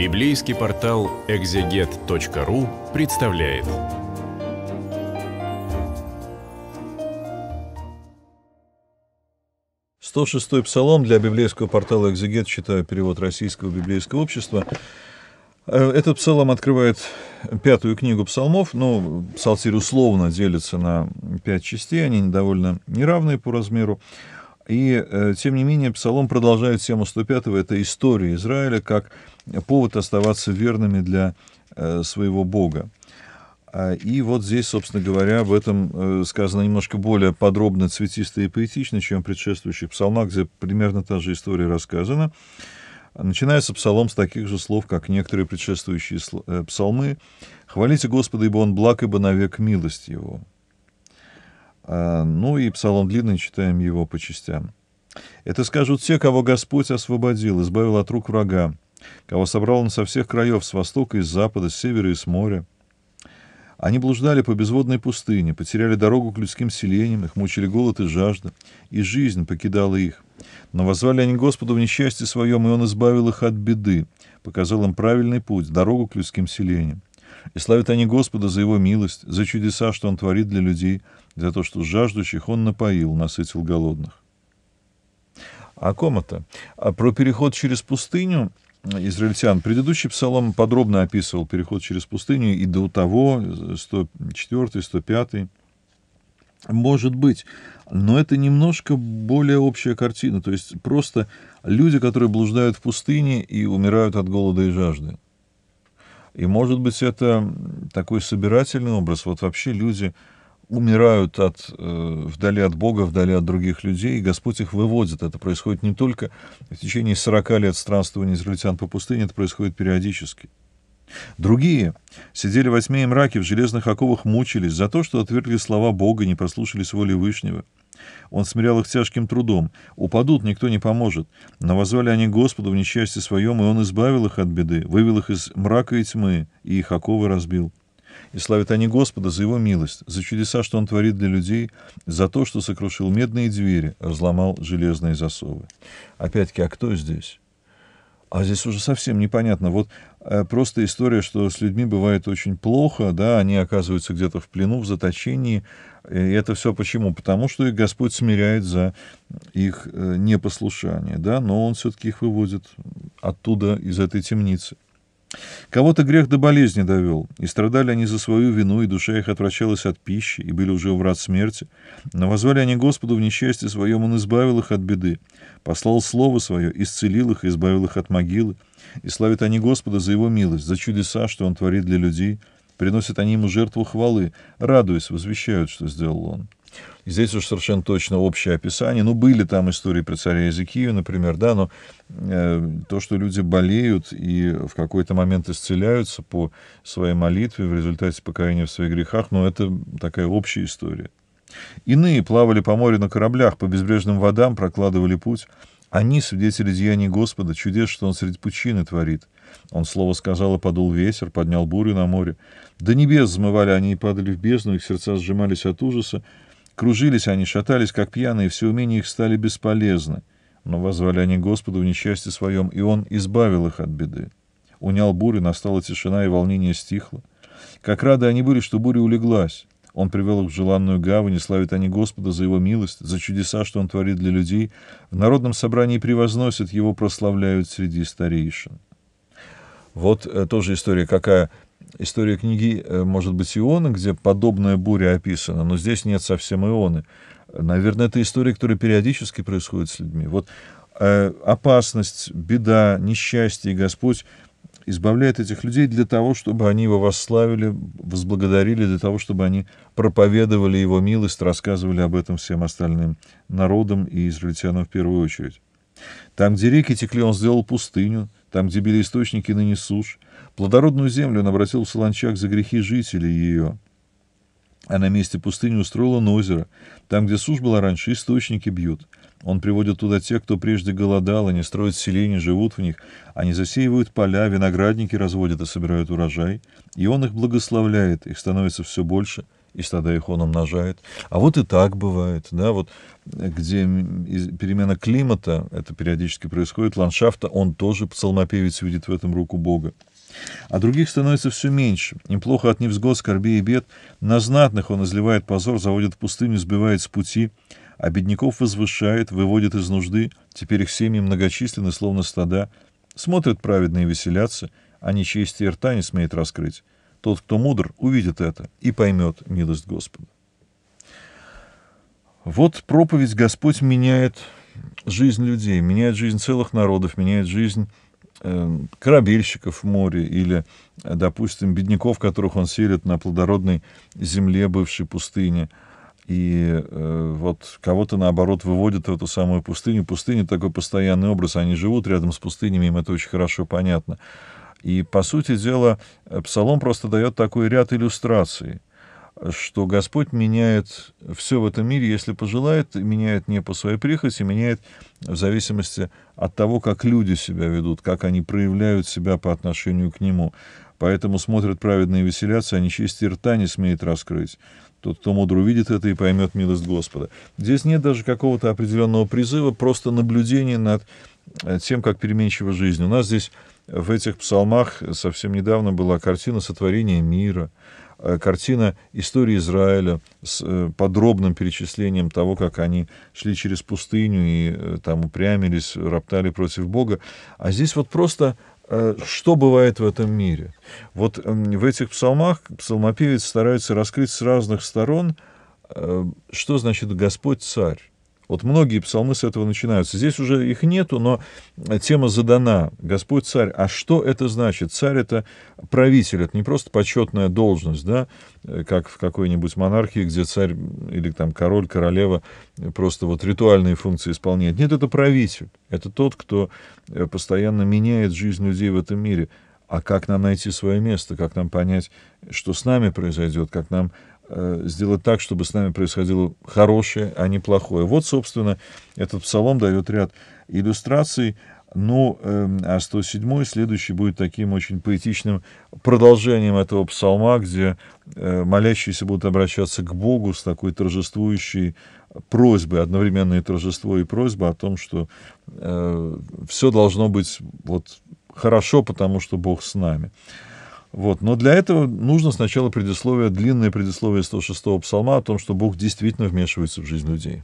Библейский портал экзегет.ру представляет. Сто шестой псалом для библейского портала «Экзегет», читаю перевод Российского библейского общества. Э, этот псалом открывает пятую книгу псалмов, но ну, псалтирь условно делится на пять частей, они довольно неравные по размеру. И, э, тем не менее, Псалом продолжает тему 105-го, это история Израиля, как повод оставаться верными для э, своего Бога. А, и вот здесь, собственно говоря, в этом э, сказано немножко более подробно, цветисто и поэтично, чем в предшествующих псалмах, где примерно та же история рассказана. Начинается псалом с таких же слов, как некоторые предшествующие псалмы. «Хвалите Господа, ибо Он благ, ибо навек милость Его». А, ну и псалом длинный, читаем его по частям. Это скажут те, кого Господь освободил, избавил от рук врага, кого собрал он со всех краев, с востока и с запада, с севера и с моря. Они блуждали по безводной пустыне, потеряли дорогу к людским селениям, их мучили голод и жажда, и жизнь покидала их. Но возвали они Господу в несчастье своем, и Он избавил их от беды, показал им правильный путь, дорогу к людским селениям. И славят они Господа за Его милость, за чудеса, что Он творит для людей, за то, что жаждущих он напоил, насытил голодных. О ком это? А про переход через пустыню израильтян. Предыдущий псалом подробно описывал переход через пустыню и до того, 104, 105. Может быть, но это немножко более общая картина. То есть просто люди, которые блуждают в пустыне и умирают от голода и жажды. И, может быть, это такой собирательный образ. Вот вообще люди, умирают от, э, вдали от Бога, вдали от других людей, и Господь их выводит. Это происходит не только в течение 40 лет странствования израильтян по пустыне, это происходит периодически. Другие сидели во тьме и мраке, в железных оковах мучились за то, что отвергли слова Бога, не послушались воли Вышнего. Он смирял их тяжким трудом. Упадут, никто не поможет. Но возвали они Господу в несчастье своем, и Он избавил их от беды, вывел их из мрака и тьмы, и их оковы разбил и славят они Господа за его милость, за чудеса, что он творит для людей, за то, что сокрушил медные двери, разломал железные засовы. Опять-таки, а кто здесь? А здесь уже совсем непонятно. Вот э, просто история, что с людьми бывает очень плохо, да, они оказываются где-то в плену, в заточении. И это все почему? Потому что их Господь смиряет за их э, непослушание, да, но Он все-таки их выводит оттуда, из этой темницы. Кого-то грех до болезни довел, и страдали они за свою вину, и душа их отвращалась от пищи, и были уже в рад смерти. Но возвали они Господу в несчастье своем, Он избавил их от беды, послал Слово Свое, исцелил их, избавил их от могилы. И славят они Господа за Его милость, за чудеса, что Он творит для людей. Приносят они Ему жертву хвалы, радуясь, возвещают, что сделал Он. Здесь уж совершенно точно общее описание. Ну, были там истории про царя Иезекию, например, да, но э, то, что люди болеют и в какой-то момент исцеляются по своей молитве в результате покаяния в своих грехах, ну, это такая общая история. Иные плавали по морю на кораблях, по безбрежным водам прокладывали путь. Они свидетели деяний Господа, чудес, что Он среди пучины творит. Он слово сказал, и подул ветер, поднял бурю на море. До небес взмывали они и падали в бездну, их сердца сжимались от ужаса. Кружились они, шатались, как пьяные, все умения их стали бесполезны. Но возвали они Господу в несчастье своем, и Он избавил их от беды. Унял бурю, настала тишина, и волнение стихло. Как рады они были, что буря улеглась. Он привел их в желанную гавань, и славят они Господа за его милость, за чудеса, что он творит для людей. В народном собрании превозносят его, прославляют среди старейшин. Вот э, тоже история какая история книги, э, может быть, Ионы, где подобная буря описана, но здесь нет совсем Ионы. Наверное, это история, которая периодически происходит с людьми. Вот э, опасность, беда, несчастье, Господь избавляет этих людей для того, чтобы они его восславили, возблагодарили, для того, чтобы они проповедовали его милость, рассказывали об этом всем остальным народам и израильтянам в первую очередь. Там, где реки текли, он сделал пустыню — там, где били источники ныне суш, плодородную землю он обратил в солончак за грехи жителей ее, а на месте пустыни устроил он озеро, там, где суш была раньше, источники бьют. Он приводит туда тех, кто прежде голодал, они строят селения, живут в них, они засеивают поля, виноградники разводят и собирают урожай, и он их благословляет, их становится все больше — и тогда их он умножает. А вот и так бывает, да, вот э, где перемена климата, это периодически происходит, ландшафта, он тоже, псалмопевец, видит в этом руку Бога. А других становится все меньше. Им плохо от невзгод, скорбей и бед. На знатных он изливает позор, заводит в пустыню, сбивает с пути, а бедняков возвышает, выводит из нужды. Теперь их семьи многочисленны, словно стада. Смотрят праведные веселятся, а нечестие рта не смеет раскрыть. Тот, кто мудр, увидит это и поймет милость Господа. Вот проповедь Господь меняет жизнь людей, меняет жизнь целых народов, меняет жизнь э, корабельщиков в море или, э, допустим, бедняков, которых он селит на плодородной земле бывшей пустыни. И э, вот кого-то, наоборот, выводят в эту самую пустыню. Пустыня — такой постоянный образ. Они живут рядом с пустынями, им это очень хорошо понятно. И, по сути дела, Псалом просто дает такой ряд иллюстраций, что Господь меняет все в этом мире, если пожелает, меняет не по своей прихоти, меняет в зависимости от того, как люди себя ведут, как они проявляют себя по отношению к Нему. Поэтому смотрят праведные веселятся, а нечистый рта не смеет раскрыть. Тот, кто мудро увидит это и поймет милость Господа. Здесь нет даже какого-то определенного призыва, просто наблюдение над э, тем, как переменчива жизнь. У нас здесь в этих псалмах совсем недавно была картина сотворения мира, э, картина истории Израиля с э, подробным перечислением того, как они шли через пустыню и э, там упрямились, роптали против Бога. А здесь вот просто что бывает в этом мире. Вот эм, в этих псалмах псалмопевец старается раскрыть с разных сторон, что значит «Господь царь». Вот многие псалмы с этого начинаются. Здесь уже их нету, но тема задана. Господь царь. А что это значит? Царь — это правитель, это не просто почетная должность, да, как в какой-нибудь монархии, где царь или там король, королева просто вот ритуальные функции исполняет. Нет, это правитель. Это тот, кто э, постоянно меняет жизнь людей в этом мире. А как нам найти свое место, как нам понять, что с нами произойдет, как нам Э, сделать так, чтобы с нами происходило хорошее, а не плохое. Вот, собственно, этот псалом дает ряд иллюстраций, Ну, эм, а 107 следующий будет таким очень поэтичным продолжением этого псалма, где э, молящиеся будут обращаться к Богу с такой торжествующей просьбой, одновременно и торжество, и просьба о том, что э, все должно быть вот хорошо, потому что Бог с нами. Вот. Но для этого нужно сначала предисловие, длинное предисловие 106-го псалма о том, что Бог действительно вмешивается в жизнь людей.